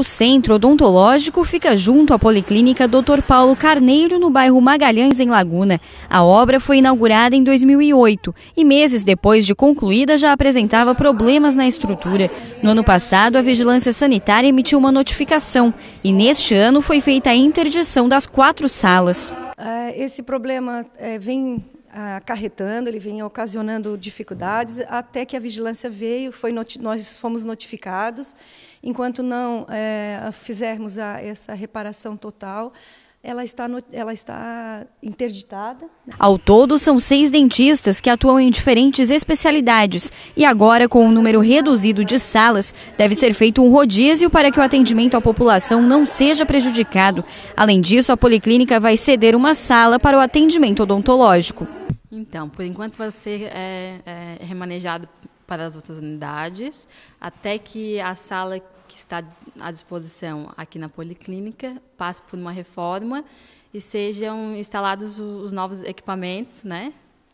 O centro odontológico fica junto à Policlínica Dr. Paulo Carneiro, no bairro Magalhães, em Laguna. A obra foi inaugurada em 2008 e, meses depois de concluída, já apresentava problemas na estrutura. No ano passado, a Vigilância Sanitária emitiu uma notificação e, neste ano, foi feita a interdição das quatro salas. É, esse problema é, vem acarretando, ele vinha ocasionando dificuldades, até que a vigilância veio, foi nós fomos notificados. Enquanto não é, fizermos a, essa reparação total, ela está, no, ela está interditada. Né? Ao todo, são seis dentistas que atuam em diferentes especialidades. E agora, com um número reduzido de salas, deve ser feito um rodízio para que o atendimento à população não seja prejudicado. Além disso, a Policlínica vai ceder uma sala para o atendimento odontológico. Então, por enquanto vai ser é, é, remanejado para as outras unidades, até que a sala que está à disposição aqui na Policlínica passe por uma reforma e sejam instalados os novos equipamentos, né?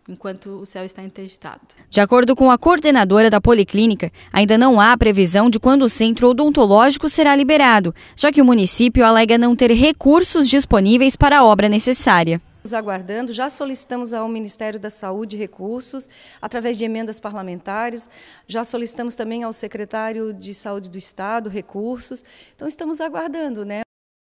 Enquanto o céu está interditado. De acordo com a coordenadora da Policlínica, ainda não há previsão de quando o centro odontológico será liberado, já que o município alega não ter recursos disponíveis para a obra necessária aguardando, já solicitamos ao Ministério da Saúde recursos, através de emendas parlamentares, já solicitamos também ao secretário de Saúde do Estado recursos, então estamos aguardando, né?